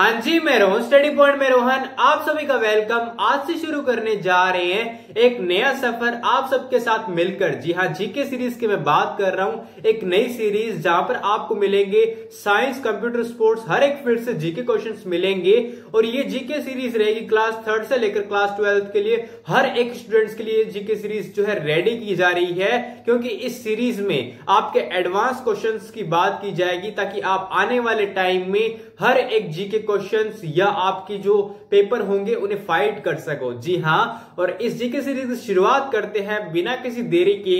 हाँ जी मैं Rohan study point में रोहन आप सभी का वेलकम आज से शुरू करने जा रहे हैं एक नया सफर आप सबके साथ मिलकर जी हाँ जीके सीरीज की मैं बात कर रहा हूँ एक नई सीरीज जहां पर आपको मिलेंगे साइंस कंप्यूटर स्पोर्ट्स हर एक फील्ड से जीके क्वेश्चंस मिलेंगे और ये जीके सीरीज रहेगी क्लास थर्ड से लेकर क्लास ट्वेल्थ के लिए हर एक स्टूडेंट्स के लिए जीके सीरीज जो है रेडी की जा रही है क्योंकि इस सीरीज में आपके एडवांस क्वेश्चन की बात की जाएगी ताकि आप आने वाले टाइम में हर एक जीके क्वेश्चंस या आपकी जो पेपर होंगे उन्हें फाइट कर सको जी हाँ और इस जीके सीरीज की शुरुआत करते हैं बिना किसी देरी के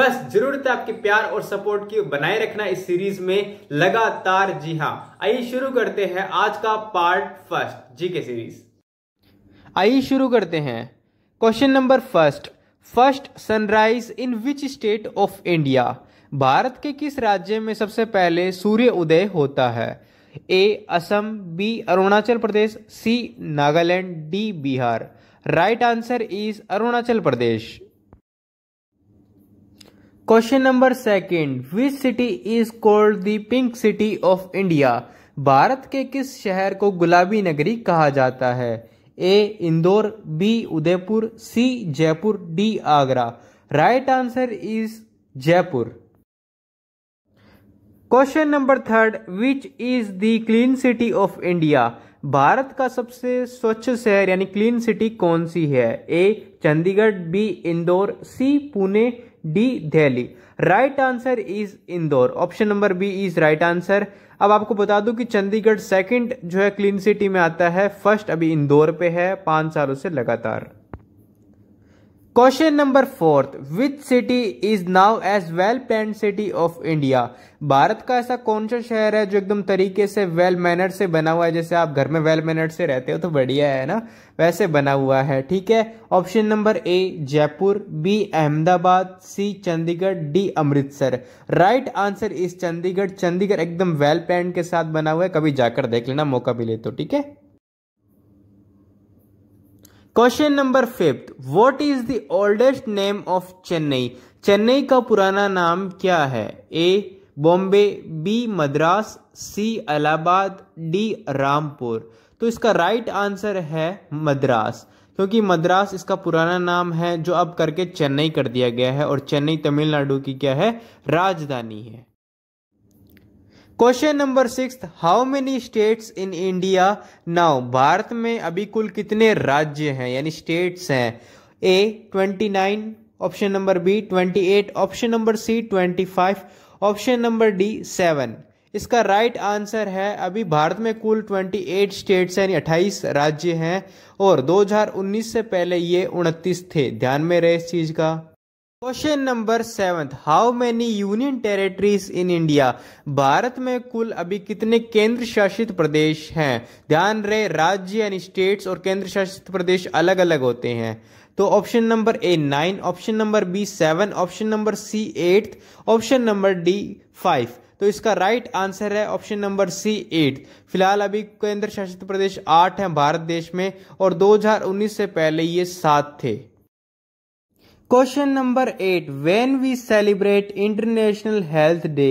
बस जरूरत है आपके प्यार और सपोर्ट की बनाए रखना इस सीरीज में लगातार जी हाँ आइए शुरू करते हैं आज का पार्ट फर्स्ट जीके सीरीज आइए शुरू करते हैं question number first first sunrise in which state of India Bharat के किस राज्य में सबसे पहले सूर्य उदय होता है A Assam B Arunachal Pradesh C Nagaland D Bihar right answer is Arunachal Pradesh question number second which city is called the pink city of India Bharat के किस शहर को गुलाबी नगरी कहा जाता है A Indore B Udaipur C Jaipur D Agra right answer is Jaipur question number third which is the clean city of India Bharat का सबसे स्वच्छ शहर यानी क्लीन सिटी कौन सी है A Chandigarh B Indore C Pune D Delhi right answer is Indore option number B is right answer अब आपको बता दूं कि चंडीगढ़ सेकंड जो है क्लीन सिटी में आता है फर्स्ट अभी इंदौर पे है पांच सालों से लगातार question number fourth which city is now as well plan city of India Bharat का ऐसा कौन सा शहर है जो एकदम तरीके से वेल मैनर्ड से बना हुआ है जैसे आप घर में वेल मैनर्ड से रहते हो तो बढ़िया है ना वैसे बना हुआ है ठीक है option number A Jaipur B Ahmedabad C Chandigarh D Amritsar right answer is Chandigarh Chandigarh एकदम वेल प्लान के साथ बना हुआ है कभी जाकर देख लेना मौका मिले तो ठीक है question number fifth what is the oldest name of Chennai Chennai का पुराना नाम क्या है A Bombay B Madras C Allahabad D Rampur तो इसका राइट आंसर है मद्रास क्योंकि मद्रास इसका पुराना नाम है जो अब करके चेन्नई कर दिया गया है और चेन्नई तमिलनाडु की क्या है राजधानी है question number six how many states in India now Bharat में अभी कुल कितने राज्य हैं यानी स्टेट्स हैं A twenty nine option number B twenty eight option number C twenty five option number D seven इसका राइट right आंसर है अभी भारत में कुल 28 स्टेट्स यानी 28 राज्य हैं और 2019 से पहले ये 29 थे ध्यान में रहे इस चीज़ का question number seven how many union territories in India Bharat में कुल अभी कितने केंद्र शासित प्रदेश हैं ध्यान रहे राज्य यानी स्टेट्स और केंद्र शासित प्रदेश अलग अलग होते हैं तो option number A nine option number B seven option number C eight option number D five तो इसका राइट आंसर है ऑप्शन नंबर सी एट फिलहाल अभी केंद्र शासित प्रदेश आठ हैं भारत देश में और 2019 से पहले ये सात थे question number eight when we celebrate international health day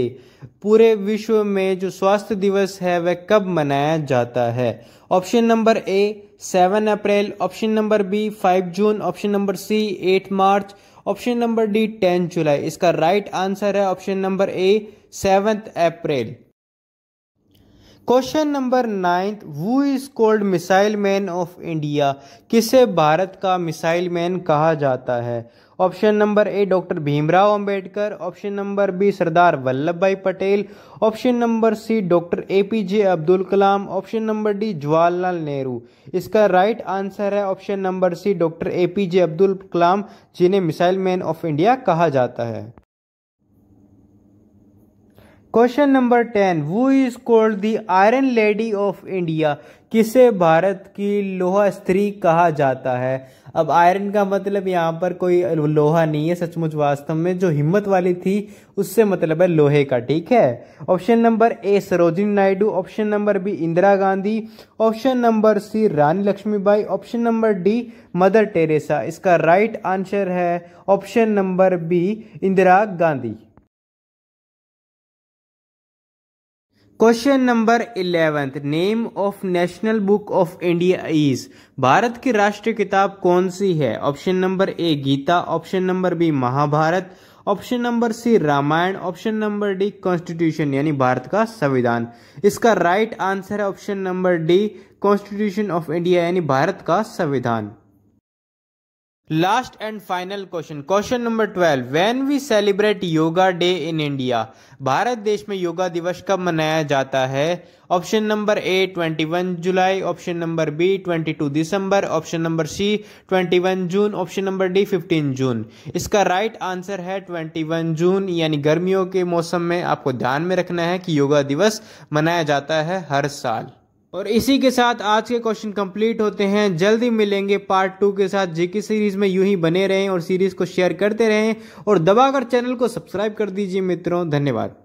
पूरे विश्व में जो स्वास्थ्य दिवस है वह कब मनाया जाता है option number A seven April option number B five June option number C eight March option number D ten July इसका राइट right आंसर है option number A seventh April question number ninth who is called missile man of India किसे भारत का missile man कहा जाता है option number A doctor Bhimrao Ambedkar option number B Sardar Vallabhbhai Patel option number C doctor A P J Abdul Kalam option number D Jawaharlal Nehru इसका right answer है option number C doctor A P J Abdul Kalam जिन्हें missile man of India कहा जाता है question नंबर टेन who is called the iron lady of India किसे भारत की लोहा स्त्री कहा जाता है अब आयरन का मतलब यहाँ पर कोई लोहा नहीं है सचमुच वास्तव में जो हिम्मत वाली थी उससे मतलब है लोहे का ठीक है option number A Sarojini Naidu option number B Indira Gandhi option number C Rani Lakshmibai option number D Mother Teresa इसका राइट आंसर है option number B Indira Gandhi question number eleventh name of national book of India is Bharat की राष्ट्रीय किताब कौन सी है option number A Gita option number B Mahabharata option number C Ramayana option number D constitution यानी भारत का संविधान इसका राइट right आंसर है option number D constitution of India यानी भारत का संविधान last and final question question number twelve when we celebrate yoga day in India Bharat देश में योगा दिवस कब मनाया जाता है ऑप्शन नंबर ए 21 जुलाई ऑप्शन नंबर बी 22 दिसंबर ऑप्शन नंबर सी 21 जून ऑप्शन नंबर डी 15 जून इसका राइट right आंसर है 21 जून यानी गर्मियों के मौसम में आपको ध्यान में रखना है कि योगा दिवस मनाया जाता है हर साल और इसी के साथ आज के क्वेश्चन कंप्लीट होते हैं जल्दी मिलेंगे पार्ट टू के साथ जेके सीरीज में यूं ही बने रहें और सीरीज को शेयर करते रहें और दबाकर चैनल को सब्सक्राइब कर दीजिए मित्रों धन्यवाद